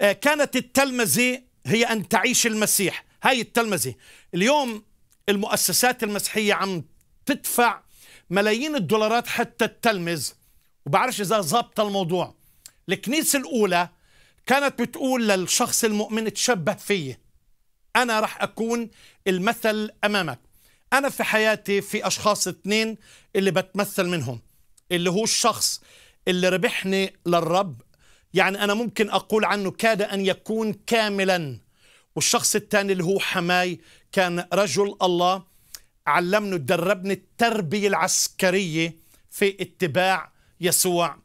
آه، كانت التلمذة هي أن تعيش المسيح هاي التلمذة اليوم المؤسسات المسيحية عم تدفع ملايين الدولارات حتى تتلمذ وبعرفش إذا ظابط الموضوع الكنيسة الأولى كانت بتقول للشخص المؤمن تشبه فيه أنا رح أكون المثل أمامك أنا في حياتي في أشخاص اثنين اللي بتمثل منهم اللي هو الشخص اللي ربحني للرب يعني أنا ممكن أقول عنه كاد أن يكون كاملا والشخص الثاني اللي هو حماي كان رجل الله علمني دربني التربية العسكرية في اتباع يسوع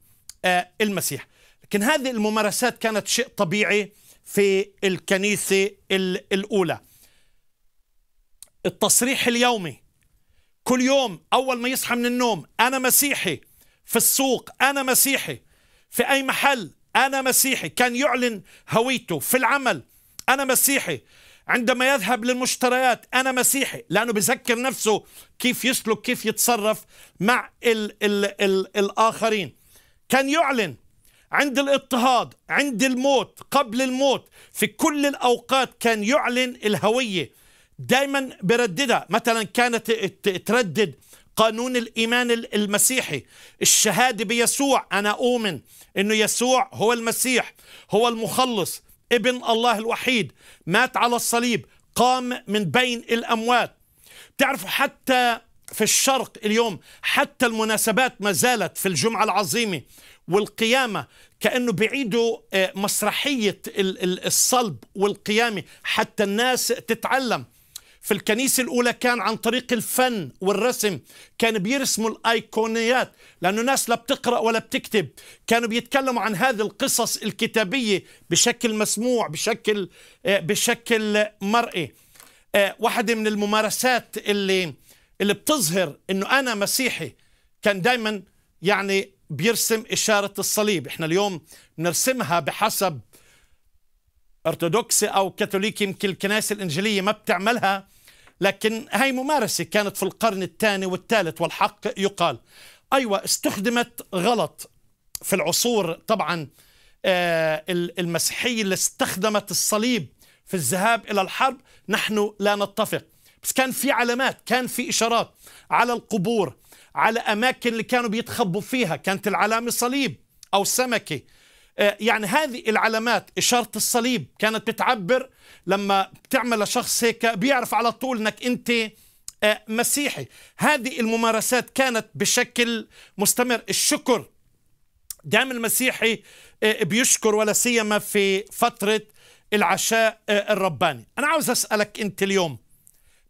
آه، المسيح لكن هذه الممارسات كانت شيء طبيعي في الكنيسة الأولى التصريح اليومي كل يوم أول ما يصحى من النوم أنا مسيحي في السوق أنا مسيحي في أي محل أنا مسيحي كان يعلن هويته في العمل أنا مسيحي عندما يذهب للمشتريات أنا مسيحي لأنه بذكر نفسه كيف يسلك كيف يتصرف مع الـ الـ الـ الآخرين كان يعلن عند الاضطهاد عند الموت قبل الموت في كل الأوقات كان يعلن الهوية دايما برددها مثلا كانت تردد قانون الإيمان المسيحي الشهادة بيسوع أنا أؤمن أنه يسوع هو المسيح هو المخلص ابن الله الوحيد مات على الصليب قام من بين الأموات بتعرفوا حتى في الشرق اليوم حتى المناسبات ما زالت في الجمعة العظيمة والقيامة كأنه بعيدوا آه، مسرحية الصلب والقيامة حتى الناس تتعلم في الكنيسة الأولى كان عن طريق الفن والرسم كان بيرسموا الأيقونيات لأنه الناس لا بتقرأ ولا بتكتب كانوا بيتكلموا عن هذه القصص الكتابية بشكل مسموع بشكل آه، بشكل مرئي آه، واحدة من الممارسات اللي اللي بتظهر انه انا مسيحي كان دايما يعني بيرسم اشاره الصليب احنا اليوم نرسمها بحسب ارثوذكسي او كاثوليكي يمكن الكنائس الانجيليه ما بتعملها لكن هي ممارسه كانت في القرن الثاني والثالث والحق يقال ايوه استخدمت غلط في العصور طبعا آه، المسيحيه اللي استخدمت الصليب في الذهاب الى الحرب نحن لا نتفق بس كان في علامات كان في اشارات على القبور على اماكن اللي كانوا بيتخبوا فيها كانت العلامه صليب او سمكه آه، يعني هذه العلامات إشارة الصليب كانت بتعبر لما بتعمل لشخص هيك بيعرف على طول أنك أنت آه، مسيحي هذه الممارسات كانت بشكل مستمر الشكر دائما المسيحي آه، بيشكر ولا سيما في فترة العشاء الرباني أنا عاوز أسألك أنت اليوم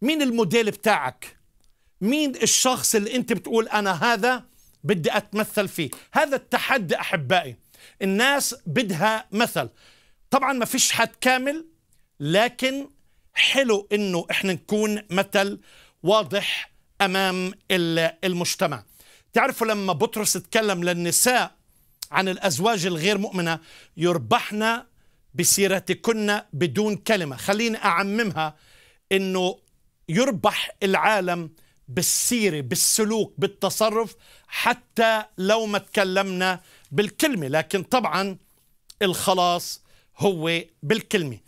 مين الموديل بتاعك مين الشخص اللي أنت بتقول أنا هذا بدي أتمثل فيه هذا التحدي أحبائي الناس بدها مثل طبعا ما فيش حد كامل لكن حلو انه احنا نكون مثل واضح امام المجتمع تعرفوا لما بطرس اتكلم للنساء عن الازواج الغير مؤمنه يربحنا بسيرتكن بدون كلمه خليني اعممها انه يربح العالم بالسيره بالسلوك بالتصرف حتى لو ما تكلمنا بالكلمة لكن طبعا الخلاص هو بالكلمة